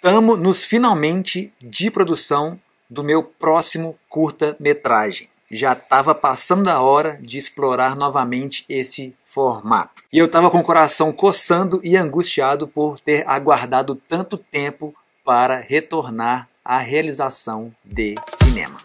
estamos nos finalmente de produção do meu próximo curta-metragem. Já estava passando a hora de explorar novamente esse formato. E eu estava com o coração coçando e angustiado por ter aguardado tanto tempo para retornar à realização de cinema.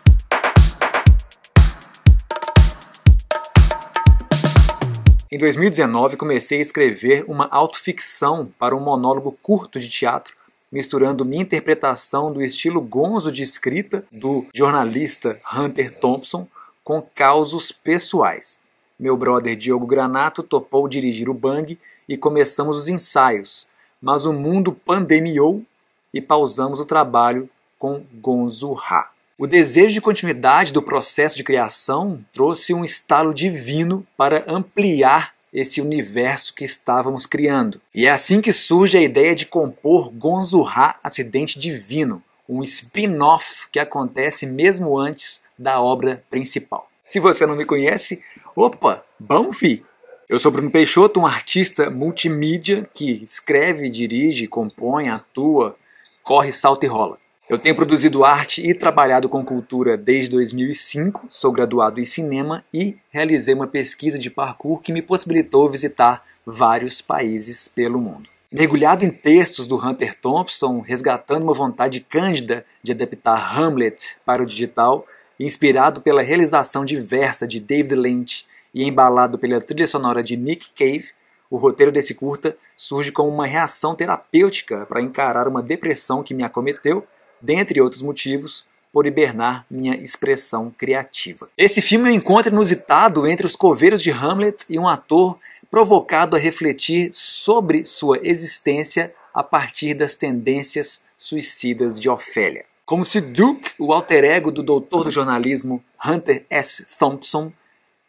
Em 2019, comecei a escrever uma autoficção para um monólogo curto de teatro misturando minha interpretação do estilo gonzo de escrita do jornalista Hunter Thompson com causos pessoais. Meu brother Diogo Granato topou dirigir o Bang e começamos os ensaios, mas o mundo pandemiou e pausamos o trabalho com Gonzo Ra. O desejo de continuidade do processo de criação trouxe um estalo divino para ampliar esse universo que estávamos criando. E é assim que surge a ideia de compor Gonzurra Acidente Divino, um spin-off que acontece mesmo antes da obra principal. Se você não me conhece, opa, vamos fi! Eu sou Bruno Peixoto, um artista multimídia que escreve, dirige, compõe, atua, corre, salta e rola. Eu tenho produzido arte e trabalhado com cultura desde 2005, sou graduado em cinema e realizei uma pesquisa de parkour que me possibilitou visitar vários países pelo mundo. Mergulhado em textos do Hunter Thompson, resgatando uma vontade cândida de adaptar Hamlet para o digital, inspirado pela realização diversa de David Lynch e embalado pela trilha sonora de Nick Cave, o roteiro desse curta surge como uma reação terapêutica para encarar uma depressão que me acometeu dentre outros motivos, por hibernar minha expressão criativa. Esse filme é um encontro inusitado entre os coveiros de Hamlet e um ator provocado a refletir sobre sua existência a partir das tendências suicidas de Ofélia. Como se Duke, o alter ego do doutor do jornalismo Hunter S. Thompson,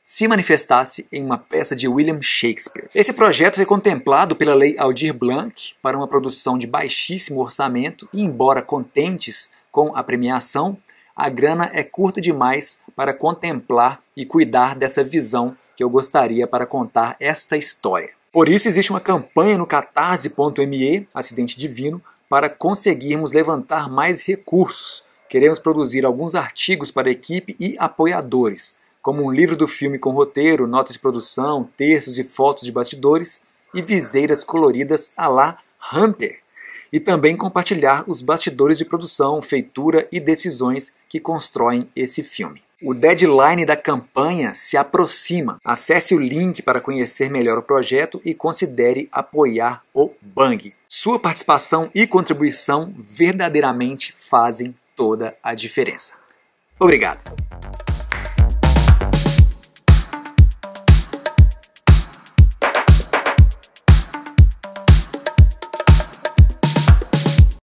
se manifestasse em uma peça de William Shakespeare. Esse projeto foi contemplado pela Lei Aldir Blanc para uma produção de baixíssimo orçamento e, embora contentes com a premiação, a grana é curta demais para contemplar e cuidar dessa visão que eu gostaria para contar esta história. Por isso, existe uma campanha no catarse.me, acidente divino, para conseguirmos levantar mais recursos. Queremos produzir alguns artigos para a equipe e apoiadores como um livro do filme com roteiro, notas de produção, textos e fotos de bastidores e viseiras coloridas à la Hunter. E também compartilhar os bastidores de produção, feitura e decisões que constroem esse filme. O deadline da campanha se aproxima. Acesse o link para conhecer melhor o projeto e considere apoiar o Bang. Sua participação e contribuição verdadeiramente fazem toda a diferença. Obrigado!